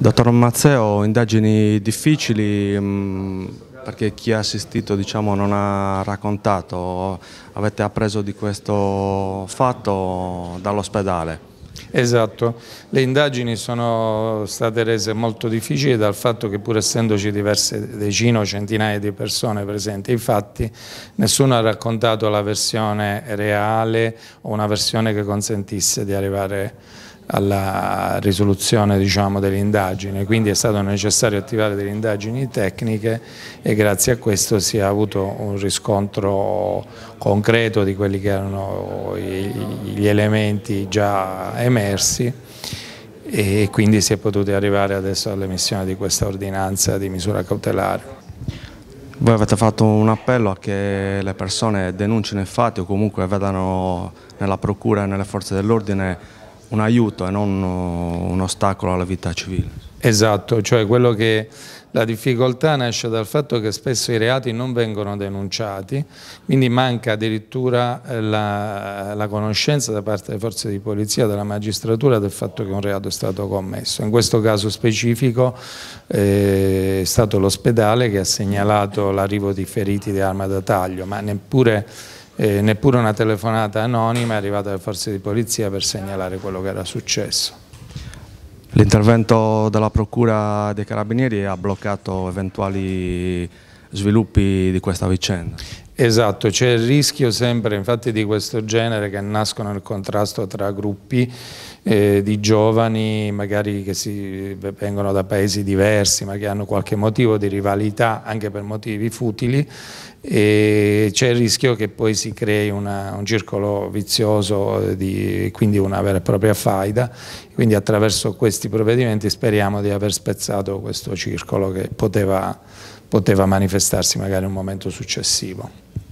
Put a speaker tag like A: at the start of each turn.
A: Dottor Mazzeo, indagini difficili mm, perché chi ha assistito diciamo, non ha raccontato, avete appreso di questo
B: fatto dall'ospedale. Esatto, le indagini sono state rese molto difficili dal fatto che pur essendoci diverse decine o centinaia di persone presenti infatti nessuno ha raccontato la versione reale o una versione che consentisse di arrivare alla risoluzione diciamo, dell'indagine, quindi è stato necessario attivare delle indagini tecniche e grazie a questo si è avuto un riscontro concreto di quelli che erano gli elementi già emersi e quindi si è potuti arrivare adesso all'emissione di questa ordinanza di misura cautelare.
A: Voi avete fatto un appello a che le persone denunciano i fatti o comunque vedano nella procura e nelle forze dell'ordine un aiuto e non un ostacolo alla vita civile.
B: Esatto, cioè quello che la difficoltà nasce dal fatto che spesso i reati non vengono denunciati, quindi manca addirittura eh, la, la, conoscenza da parte delle forze di polizia, della magistratura del fatto che un reato è stato commesso. In questo caso specifico eh, è stato l'ospedale che ha segnalato l'arrivo di feriti di arma da taglio, ma neppure eh, neppure una telefonata anonima è arrivata alle forze di polizia per segnalare quello che era successo.
A: L'intervento della Procura dei Carabinieri ha bloccato eventuali sviluppi di questa vicenda?
B: Esatto, c'è il rischio sempre infatti di questo genere che nascono nel contrasto tra gruppi eh, di giovani magari che si, eh, vengono da paesi diversi ma che hanno qualche motivo di rivalità anche per motivi futili e c'è il rischio che poi si crei una, un circolo vizioso, eh, di, quindi una vera e propria faida, quindi attraverso questi provvedimenti speriamo di aver spezzato questo circolo che poteva poteva manifestarsi magari un momento successivo.